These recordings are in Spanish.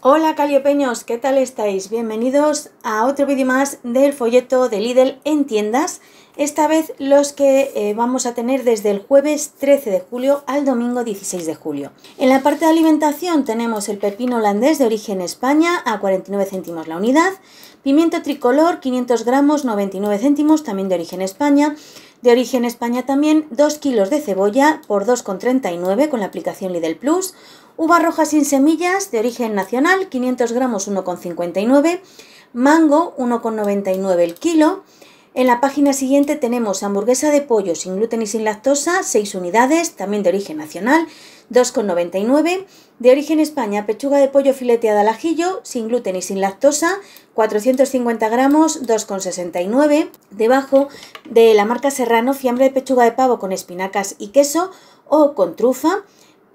Hola caliopeños, ¿qué tal estáis? Bienvenidos a otro vídeo más del folleto de Lidl en tiendas. Esta vez los que eh, vamos a tener desde el jueves 13 de julio al domingo 16 de julio. En la parte de alimentación tenemos el pepino holandés de origen España a 49 céntimos la unidad, pimiento tricolor 500 gramos 99 céntimos también de origen España, de origen España también 2 kilos de cebolla por 2,39 con la aplicación Lidl Plus, Uva roja sin semillas de origen nacional, 500 gramos 1,59. Mango 1,99 el kilo. En la página siguiente tenemos hamburguesa de pollo sin gluten y sin lactosa, 6 unidades, también de origen nacional, 2,99. De origen España, pechuga de pollo fileteada al ajillo, sin gluten y sin lactosa, 450 gramos, 2,69. Debajo de la marca Serrano, fiambre de pechuga de pavo con espinacas y queso o con trufa,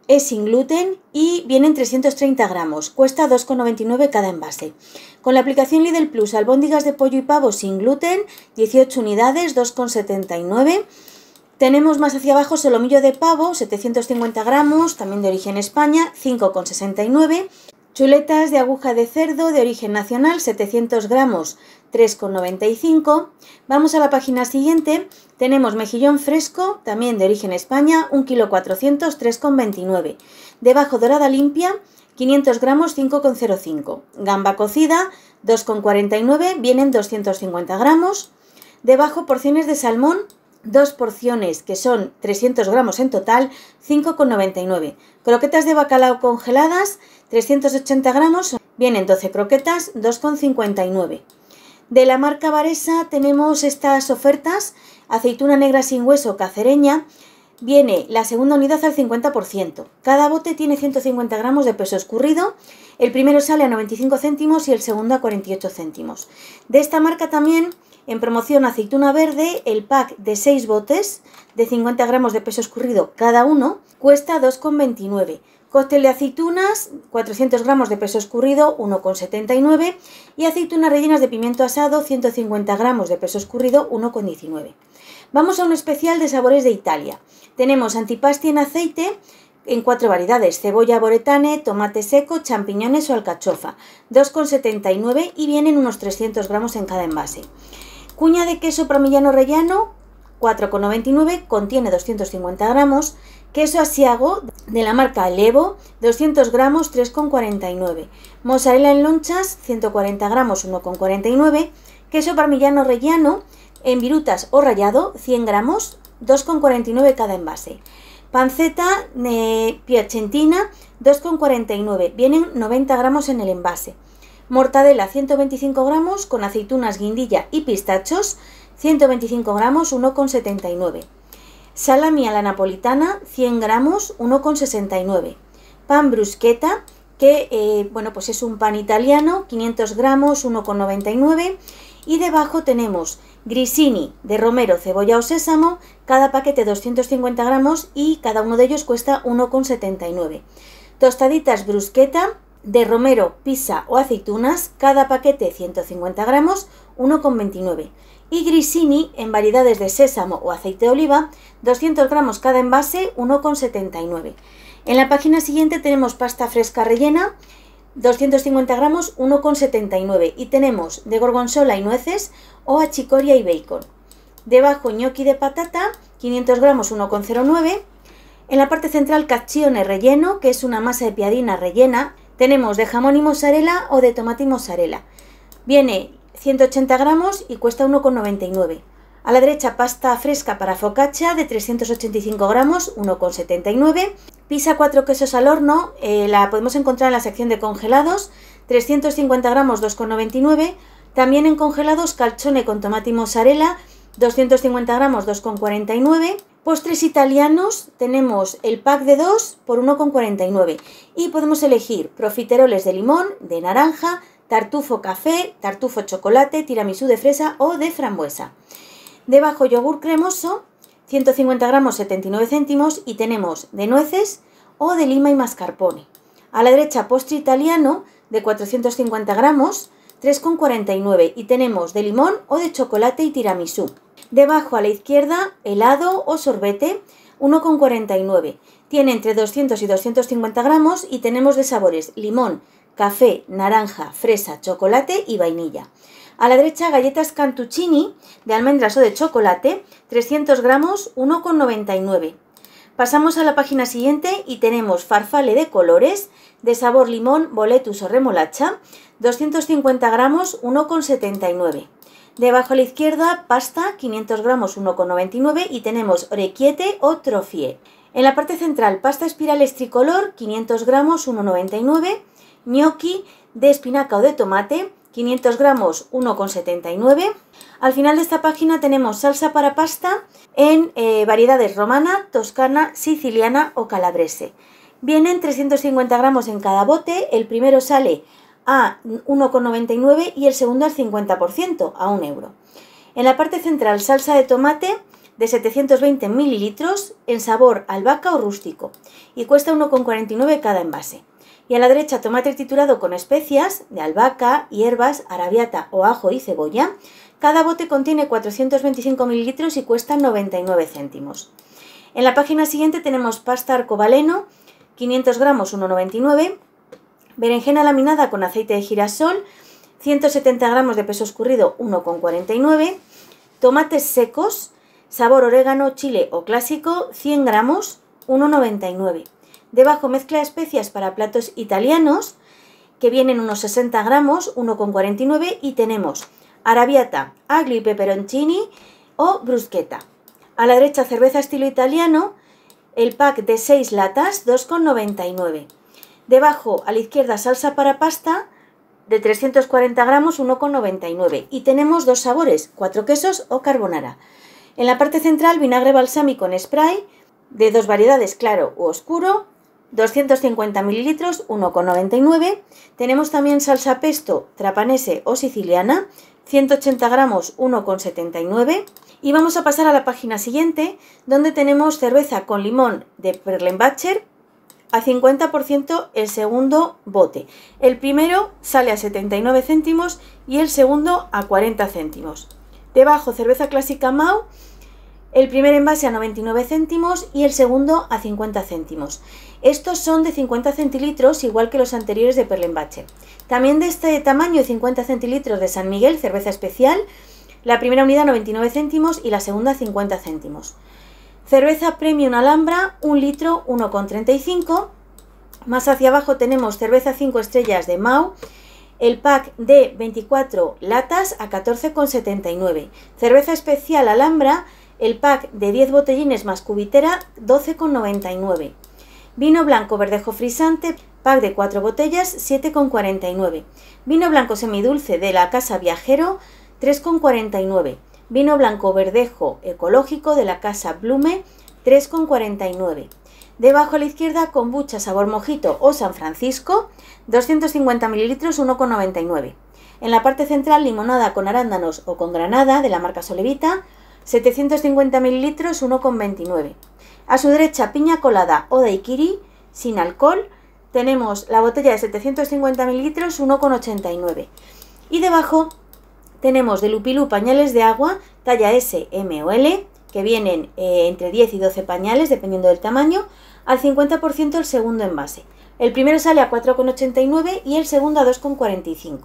es sin gluten y vienen 330 gramos, cuesta 2,99 cada envase. Con la aplicación Lidl Plus, albóndigas de pollo y pavo sin gluten, 18 unidades, 2,79. Tenemos más hacia abajo solomillo de pavo, 750 gramos, también de origen España, 5,69. Chuletas de aguja de cerdo de origen nacional, 700 gramos, 3,95. Vamos a la página siguiente. Tenemos mejillón fresco, también de origen España, 1 kilo 400, 3,29. Debajo dorada limpia, 500 gramos, 5,05. Gamba cocida, 2,49, vienen 250 gramos. Debajo porciones de salmón, dos porciones, que son 300 gramos en total, 5,99. Croquetas de bacalao congeladas, 380 gramos, vienen 12 croquetas, 2,59. De la marca Varesa tenemos estas ofertas, aceituna negra sin hueso cacereña, viene la segunda unidad al 50%. Cada bote tiene 150 gramos de peso escurrido. El primero sale a 95 céntimos y el segundo a 48 céntimos. De esta marca también en promoción aceituna verde, el pack de 6 botes de 50 gramos de peso escurrido cada uno cuesta 2,29. Cóctel de aceitunas, 400 gramos de peso escurrido, 1,79. Y aceitunas rellenas de pimiento asado, 150 gramos de peso escurrido, 1,19. Vamos a un especial de sabores de Italia. Tenemos antipasti en aceite, en cuatro variedades, cebolla boretane, tomate seco, champiñones o alcachofa, 2,79 y vienen unos 300 gramos en cada envase. Cuña de queso parmigiano rellano, 4,99, contiene 250 gramos. Queso asiago de la marca Levo, 200 gramos, 3,49. Mozzarella en lonchas, 140 gramos, 1,49. Queso parmillano rellano en virutas o rallado, 100 gramos, 2,49 cada envase. Panceta piacentina, 2,49. Vienen 90 gramos en el envase mortadela 125 gramos con aceitunas, guindilla y pistachos, 125 gramos, 1,79. Salami a la napolitana, 100 gramos, 1,69. Pan bruschetta, que eh, bueno, pues es un pan italiano, 500 gramos, 1,99. Y debajo tenemos grisini de romero, cebolla o sésamo, cada paquete 250 gramos y cada uno de ellos cuesta 1,79. Tostaditas bruschetta de romero, pizza o aceitunas, cada paquete 150 gramos, 1,29. Y grisini en variedades de sésamo o aceite de oliva, 200 gramos cada envase, 1,79. En la página siguiente tenemos pasta fresca rellena, 250 gramos, 1,79. Y tenemos de gorgonzola y nueces o achicoria y bacon. Debajo ñoqui de patata, 500 gramos, 1,09. En la parte central, caccione relleno, que es una masa de piadina rellena, tenemos de jamón y mozzarella o de tomate y mozzarella. Viene 180 gramos y cuesta 1,99. A la derecha pasta fresca para focaccia de 385 gramos, 1,79. Pisa 4 quesos al horno, eh, la podemos encontrar en la sección de congelados, 350 gramos, 2,99. También en congelados calzone con tomate y mozzarella, 250 gramos, 2,49. Postres italianos tenemos el pack de 2 por 1,49 y podemos elegir profiteroles de limón, de naranja, tartufo café, tartufo chocolate, tiramisú de fresa o de frambuesa. Debajo yogur cremoso, 150 gramos 79 céntimos y tenemos de nueces o de lima y mascarpone. A la derecha postre italiano de 450 gramos 3,49 y tenemos de limón o de chocolate y tiramisú. Debajo a la izquierda, helado o sorbete, 1,49. Tiene entre 200 y 250 gramos y tenemos de sabores limón, café, naranja, fresa, chocolate y vainilla. A la derecha, galletas cantuccini de almendras o de chocolate, 300 gramos, 1,99. Pasamos a la página siguiente y tenemos farfale de colores, de sabor limón, boletus o remolacha, 250 gramos, 1,79. Debajo a la izquierda, pasta, 500 gramos, 1,99 y tenemos orequiete o trofie. En la parte central, pasta espirales tricolor, 500 gramos, 1,99, gnocchi de espinaca o de tomate, 500 gramos, 1,79. Al final de esta página tenemos salsa para pasta en eh, variedades romana, toscana, siciliana o calabrese. Vienen 350 gramos en cada bote, el primero sale a 1,99 y el segundo al 50%, a 1 euro. En la parte central, salsa de tomate de 720 mililitros en sabor albahaca o rústico y cuesta 1,49 cada envase. Y a la derecha, tomate titulado con especias de albahaca, hierbas, arabiata o ajo y cebolla. Cada bote contiene 425 mililitros y cuesta 99 céntimos. En la página siguiente tenemos pasta arcobaleno, 500 gramos 1,99 Berenjena laminada con aceite de girasol, 170 gramos de peso escurrido, 1,49. Tomates secos, sabor orégano, chile o clásico, 100 gramos, 1,99. Debajo mezcla de especias para platos italianos, que vienen unos 60 gramos, 1,49. Y tenemos arabiata, y e peperoncini o bruschetta. A la derecha cerveza estilo italiano, el pack de 6 latas, 2,99. Debajo, a la izquierda, salsa para pasta de 340 gramos, 1,99. Y tenemos dos sabores, cuatro quesos o carbonara. En la parte central, vinagre balsámico en spray, de dos variedades, claro u oscuro, 250 mililitros, 1,99. Tenemos también salsa pesto, trapanese o siciliana, 180 gramos, 1,79. Y vamos a pasar a la página siguiente, donde tenemos cerveza con limón de Perlenbacher, a 50% el segundo bote. El primero sale a 79 céntimos y el segundo a 40 céntimos. Debajo, cerveza clásica Mau, el primer envase a 99 céntimos y el segundo a 50 céntimos. Estos son de 50 centilitros, igual que los anteriores de Perlembache. También de este tamaño, 50 centilitros de San Miguel, cerveza especial, la primera unidad a 99 céntimos y la segunda a 50 céntimos. Cerveza Premium Alhambra, 1 litro, 1,35. Más hacia abajo tenemos cerveza 5 estrellas de Mau, el pack de 24 latas a 14,79. Cerveza especial Alhambra, el pack de 10 botellines más cubitera, 12,99. Vino blanco verdejo frisante, pack de 4 botellas, 7,49. Vino blanco semidulce de la Casa Viajero, 3,49. Vino blanco verdejo ecológico de la casa Blume, 3,49. Debajo a la izquierda, kombucha sabor mojito o San Francisco, 250 ml, 1,99. En la parte central, limonada con arándanos o con granada de la marca Solevita, 750 ml, 1,29. A su derecha, piña colada o daiquiri, sin alcohol, tenemos la botella de 750 ml, 1,89. Y debajo, tenemos de Lupilú pañales de agua, talla S, M o L, que vienen eh, entre 10 y 12 pañales, dependiendo del tamaño, al 50% el segundo envase. El primero sale a 4,89 y el segundo a 2,45.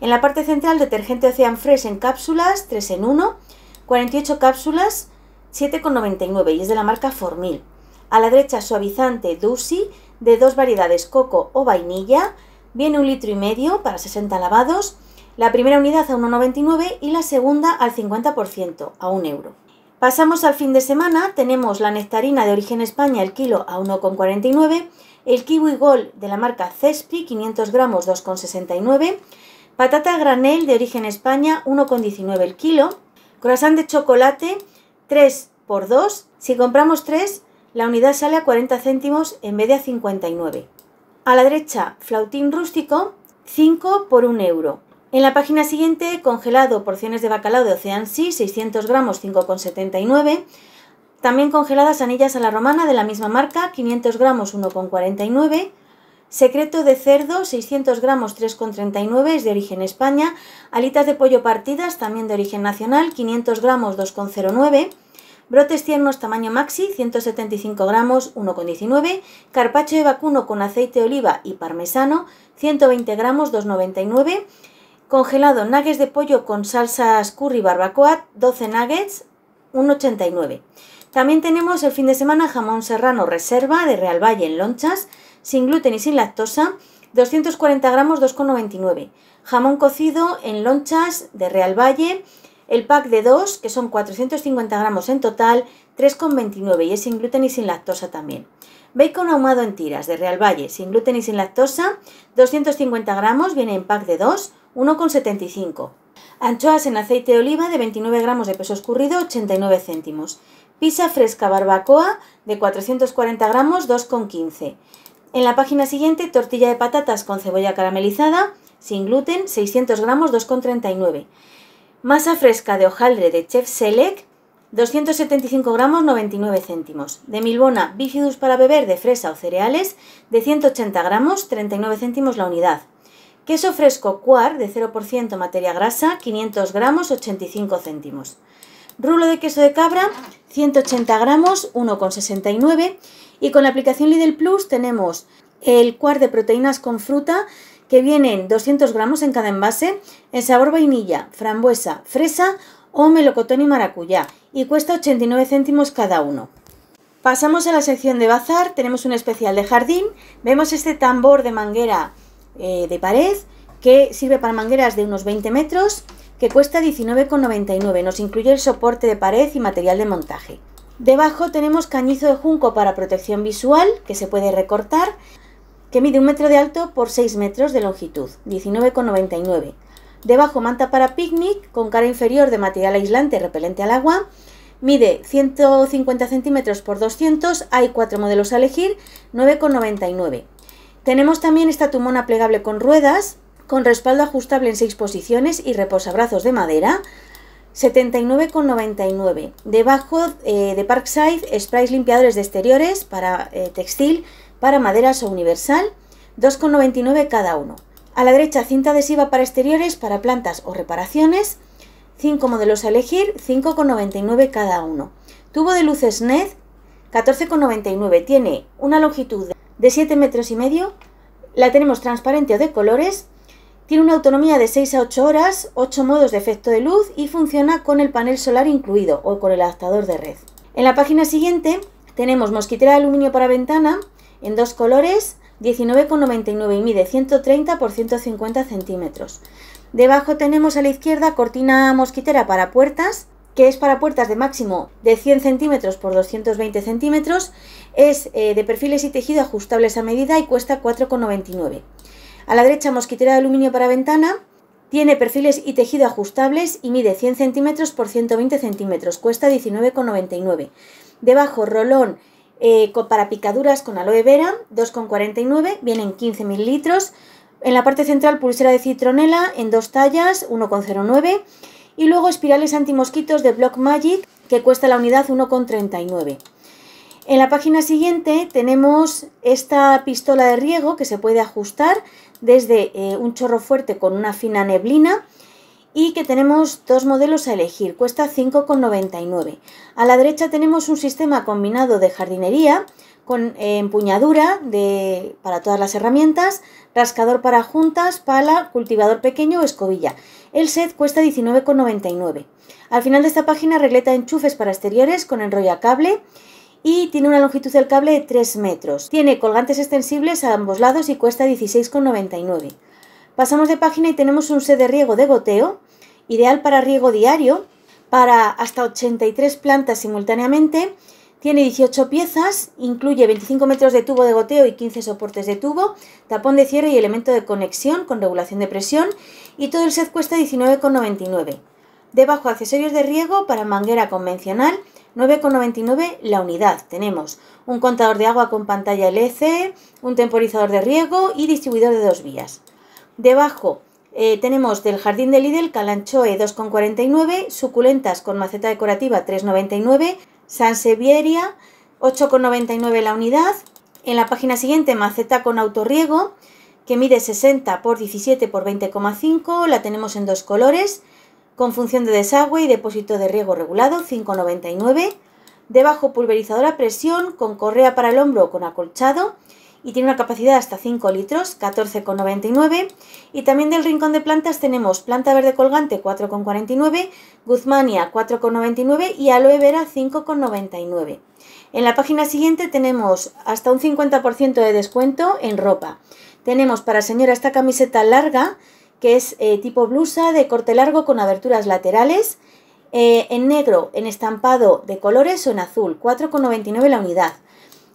En la parte central, detergente Ocean Fresh en cápsulas, 3 en 1, 48 cápsulas, 7,99 y es de la marca Formil. A la derecha, suavizante Dusi de dos variedades, coco o vainilla. Viene un litro y medio para 60 lavados. La primera unidad a 1,99 y la segunda al 50%, a 1 euro. Pasamos al fin de semana, tenemos la nectarina de origen España el kilo a 1,49, el kiwi gold de la marca Cespi, 500 gramos 2,69, patata granel de origen España 1,19 el kilo, croissant de chocolate 3 por 2, si compramos 3 la unidad sale a 40 céntimos en vez de a 59. A la derecha flautín rústico 5 por 1 euro, en la página siguiente, congelado porciones de bacalao de Ocean 600 gramos, 5,79. También congeladas anillas a la romana de la misma marca, 500 gramos, 1,49. Secreto de cerdo, 600 gramos, 3,39, es de origen España. Alitas de pollo partidas, también de origen nacional, 500 gramos, 2,09. Brotes tiernos tamaño maxi, 175 gramos, 1,19. Carpacho de vacuno con aceite de oliva y parmesano, 120 gramos, 2,99. Congelado, nuggets de pollo con salsas curry barbacoa, 12 nuggets, 1,89. También tenemos el fin de semana jamón serrano reserva de Real Valle en lonchas, sin gluten y sin lactosa, 240 gramos, 2,99. Jamón cocido en lonchas de Real Valle, el pack de 2, que son 450 gramos en total, 3,29 y es sin gluten y sin lactosa también. Bacon ahumado en tiras de Real Valle, sin gluten y sin lactosa, 250 gramos, viene en pack de 2, 1,75. Anchoas en aceite de oliva de 29 gramos de peso escurrido, 89 céntimos. Pizza fresca barbacoa de 440 gramos, 2,15. En la página siguiente, tortilla de patatas con cebolla caramelizada, sin gluten, 600 gramos, 2,39. Masa fresca de hojaldre de Chef Selec 275 gramos 99 céntimos. De Milbona, bifidus para beber de fresa o cereales, de 180 gramos 39 céntimos la unidad. Queso fresco cuar de 0% materia grasa, 500 gramos, 85 céntimos. Rulo de queso de cabra, 180 gramos, 1,69. Y con la aplicación Lidl Plus tenemos el cuar de proteínas con fruta, que vienen 200 gramos en cada envase, en sabor vainilla, frambuesa, fresa o melocotón y maracuyá, y cuesta 89 céntimos cada uno. Pasamos a la sección de bazar, tenemos un especial de jardín, vemos este tambor de manguera eh, de pared que sirve para mangueras de unos 20 metros que cuesta 19,99. Nos incluye el soporte de pared y material de montaje. Debajo tenemos cañizo de junco para protección visual que se puede recortar que mide un metro de alto por 6 metros de longitud, 19,99. Debajo manta para picnic con cara inferior de material aislante repelente al agua Mide 150 centímetros por 200, hay cuatro modelos a elegir, 9,99. Tenemos también esta tumona plegable con ruedas, con respaldo ajustable en 6 posiciones y reposabrazos de madera. 79,99. Debajo eh, de Parkside, sprays limpiadores de exteriores para eh, textil, para maderas o universal, 2,99 cada uno. A la derecha, cinta adhesiva para exteriores, para plantas o reparaciones, 5 modelos a elegir, 5,99 cada uno. Tubo de luces NED, 14,99. Tiene una longitud de de 7 metros y medio, la tenemos transparente o de colores, tiene una autonomía de 6 a 8 horas, 8 modos de efecto de luz y funciona con el panel solar incluido o con el adaptador de red. En la página siguiente tenemos mosquitera de aluminio para ventana en dos colores, 19,99 y mide 130 por 150 centímetros. Debajo tenemos a la izquierda cortina mosquitera para puertas que es para puertas de máximo de 100 centímetros por 220 centímetros, es eh, de perfiles y tejido ajustables a medida y cuesta 4,99. A la derecha, mosquitera de aluminio para ventana, tiene perfiles y tejido ajustables y mide 100 centímetros por 120 centímetros, cuesta 19,99. Debajo, rolón eh, para picaduras con aloe vera, 2,49, vienen 15 mililitros. En la parte central, pulsera de citronela en dos tallas, 1,09 y luego espirales antimosquitos de Block Magic que cuesta la unidad 1,39. En la página siguiente tenemos esta pistola de riego que se puede ajustar desde eh, un chorro fuerte con una fina neblina y que tenemos dos modelos a elegir, cuesta 5,99. A la derecha tenemos un sistema combinado de jardinería con eh, empuñadura para todas las herramientas, rascador para juntas, pala, cultivador pequeño o escobilla. El set cuesta 19,99. Al final de esta página regleta enchufes para exteriores con cable y tiene una longitud del cable de 3 metros. Tiene colgantes extensibles a ambos lados y cuesta 16,99. Pasamos de página y tenemos un set de riego de goteo, ideal para riego diario, para hasta 83 plantas simultáneamente tiene 18 piezas, incluye 25 metros de tubo de goteo y 15 soportes de tubo, tapón de cierre y elemento de conexión con regulación de presión y todo el set cuesta 19,99. Debajo accesorios de riego para manguera convencional, 9,99 la unidad. Tenemos un contador de agua con pantalla LC, un temporizador de riego y distribuidor de dos vías. Debajo eh, tenemos del jardín de Lidl calanchoe 2,49, suculentas con maceta decorativa 3,99, Sansevieria, 8,99 la unidad. En la página siguiente, maceta con autorriego, que mide 60 x 17 x 20,5. La tenemos en dos colores, con función de desagüe y depósito de riego regulado, 5,99. Debajo, pulverizadora a presión, con correa para el hombro o con acolchado, y tiene una capacidad hasta 5 litros, 14,99. Y también del rincón de plantas tenemos planta verde colgante 4,49, guzmania 4,99 y aloe vera 5,99. En la página siguiente tenemos hasta un 50% de descuento en ropa. Tenemos para señora esta camiseta larga que es eh, tipo blusa de corte largo con aberturas laterales. Eh, en negro, en estampado de colores o en azul, 4,99 la unidad.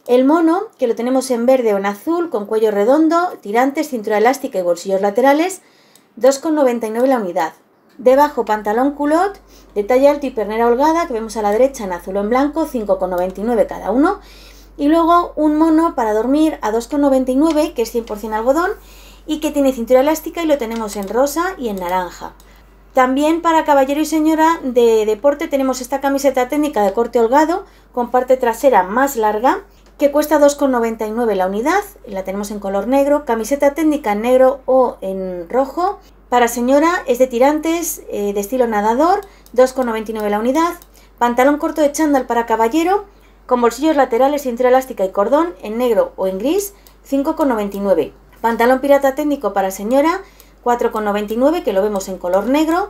El mono, que lo tenemos en verde o en azul, con cuello redondo, tirantes, cintura elástica y bolsillos laterales, 2,99 la unidad. Debajo pantalón culot de talla alto y pernera holgada, que vemos a la derecha en azul o en blanco, 5,99 cada uno. Y luego un mono para dormir a 2,99, que es 100% algodón, y que tiene cintura elástica y lo tenemos en rosa y en naranja. También para caballero y señora de deporte tenemos esta camiseta técnica de corte holgado con parte trasera más larga que cuesta 2,99 la unidad, la tenemos en color negro, camiseta técnica en negro o en rojo. Para señora es de tirantes, eh, de estilo nadador, 2,99 la unidad. Pantalón corto de chándal para caballero, con bolsillos laterales, entre elástica y cordón, en negro o en gris, 5,99. Pantalón pirata técnico para señora, 4,99, que lo vemos en color negro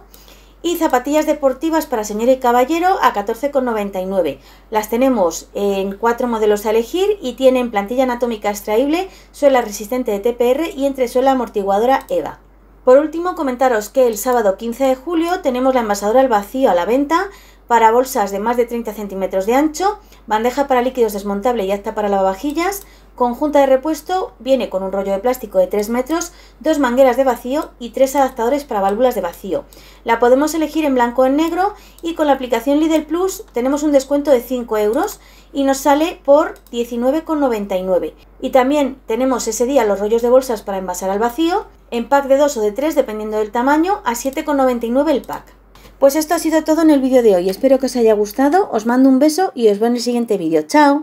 y zapatillas deportivas para señor y caballero a 14,99. Las tenemos en cuatro modelos a elegir y tienen plantilla anatómica extraíble, suela resistente de TPR y suela amortiguadora EVA. Por último, comentaros que el sábado 15 de julio tenemos la envasadora al vacío a la venta para bolsas de más de 30 centímetros de ancho, bandeja para líquidos desmontable y apta para lavavajillas, conjunta de repuesto, viene con un rollo de plástico de 3 metros, dos mangueras de vacío y tres adaptadores para válvulas de vacío. La podemos elegir en blanco o en negro y con la aplicación Lidl Plus tenemos un descuento de 5 euros y nos sale por 19,99. Y también tenemos ese día los rollos de bolsas para envasar al vacío, en pack de 2 o de 3 dependiendo del tamaño, a 7,99 el pack. Pues esto ha sido todo en el vídeo de hoy. Espero que os haya gustado. Os mando un beso y os veo en el siguiente vídeo. ¡Chao!